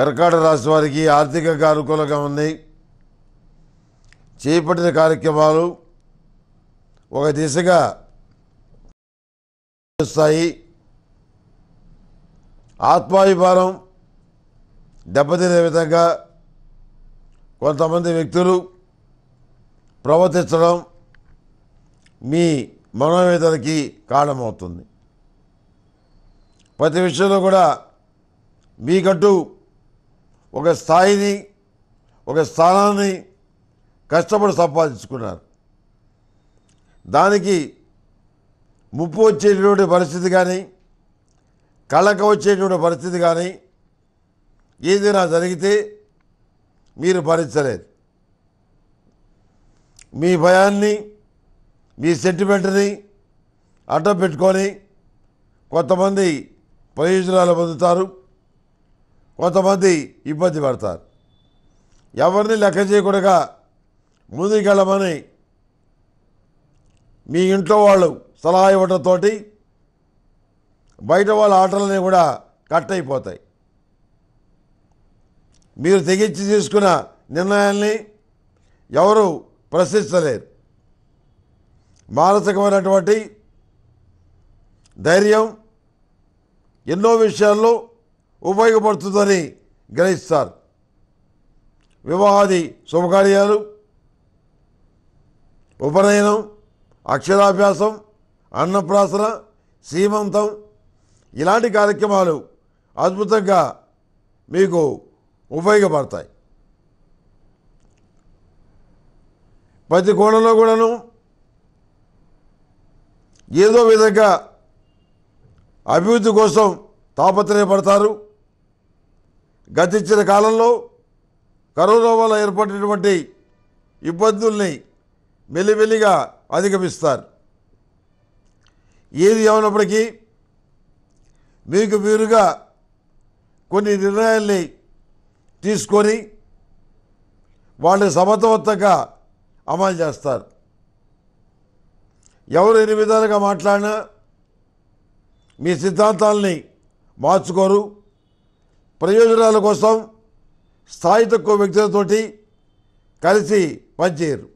కర్కాట రాశి వారికి ఆర్థికంగా అనుకూలంగా ఉన్నాయి చేపట్టిన కార్యక్రమాలు ఒక దిశగా వస్తాయి ఆత్మాభిమానం దెబ్బతినే విధంగా కొంతమంది వ్యక్తులు ప్రవర్తించడం మీ మనోవేదనకి కారణమవుతుంది ప్రతి విషయంలో కూడా మీకంటూ ఒక స్థాయిని ఒక స్థానాన్ని కష్టపడి సంపాదించుకున్నారు దానికి ముప్పు వచ్చేటువంటి పరిస్థితి కానీ కళ్ళక వచ్చేటువంటి పరిస్థితి కానీ ఏదైనా జరిగితే మీరు భరించలేదు మీ భయాన్ని మీ సెంటిమెంట్ని అడ్డం పెట్టుకొని కొంతమంది ప్రయోజనాలు పొందుతారు కొంతమంది ఇబ్బంది పడతారు ఎవరిని లెక్క చేయకూడదు ముందుకెళ్ళమని మీ ఇంట్లో వాళ్ళు సలహా ఇవ్వడంతో బయట వాళ్ళ ఆటలన్నీ కూడా కట్ అయిపోతాయి మీరు తెగించి తీసుకున్న నిర్ణయాల్ని ఎవరు ప్రశ్నించలేరు మానసికమైనటువంటి ధైర్యం ఎన్నో విషయాల్లో ఉపయోగపడుతుందని గ్రహిస్తారు వివాహాది శుభకార్యాలు ఉపనయనం అక్షరాభ్యాసం అన్నప్రాసన సీమంతం ఇలాంటి కార్యక్రమాలు అద్భుతంగా మీకు ఉపయోగపడతాయి ప్రతి కోణంలో కూడాను ఏదో విధంగా అభివృద్ధి కోసం తాపత్రయపడతారు గతించిన కాలంలో కరోనా వల్ల ఏర్పడినటువంటి ఇబ్బందుల్ని మెల్లిమెల్లిగా అధిగమిస్తారు ఏది ఏమైనప్పటికీ మీకు మీరుగా కొన్ని నిర్ణయాల్ని తీసుకొని వాళ్ళని సమర్థవంతంగా అమలు చేస్తారు ఎవరు ఎన్ని విధాలుగా మాట్లాడినా మీ సిద్ధాంతాలని మార్చుకోరు ప్రయోజనాల కోసం స్థాయి తక్కువ వ్యక్తులతోటి కలిసి పనిచేయరు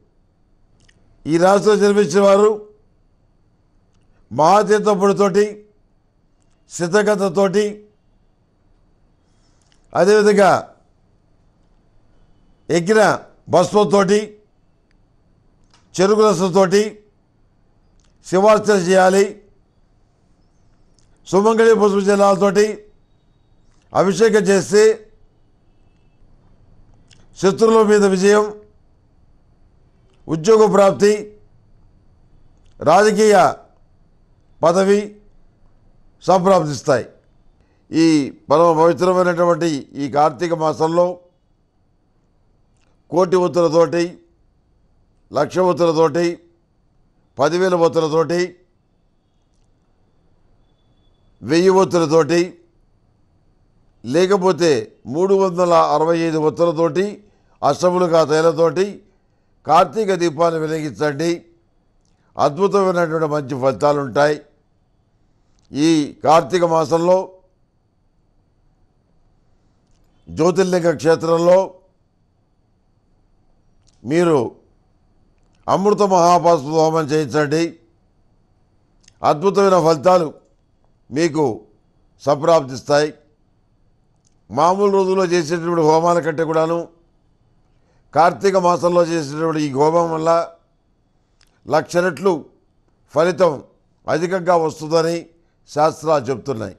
ఈ రాష్ట్రంలో జన్మించిన వారు మహాతీర్థపుడితోటి సిద్ధగతతోటి అదేవిధంగా ఎక్కిన భస్మంతోటి చెరుకు రసంతోటి శివార్చన చేయాలి సుమంగళి పుష్ప జిల్లాలతోటి అభిషేకం చేసి శత్రువుల మీద విజయం ఉద్యోగ ప్రాప్తి రాజకీయ పదవి సంప్రాప్తిస్తాయి ఈ పరమ పవిత్రమైనటువంటి ఈ కార్తీక మాసంలో కోటి ఒత్తులతోటి లక్ష ఒత్తులతోటి పదివేల ఒత్తులతోటి వెయ్యి ఒత్తులతోటి లేకపోతే మూడు వందల అరవై ఐదు ఉత్తరతోటి అష్టములుగా తైలతోటి కార్తీక దీపాన్ని వెలిగించండి అద్భుతమైనటువంటి మంచి ఫలితాలు ఉంటాయి ఈ కార్తీక మాసంలో జ్యోతిర్లింగ క్షేత్రంలో మీరు అమృత మహాపాస్మ హోమం చేయించండి అద్భుతమైన ఫలితాలు మీకు సంప్రాప్తిస్తాయి మామూలు రోజుల్లో చేసేటటువంటి హోమాల కంటే కూడాను కార్తీక మాసంలో చేసేటటువంటి ఈ హోమం వల్ల లక్ష రెట్లు ఫలితం అధికంగా వస్తుందని శాస్త్రాలు చెప్తున్నాయి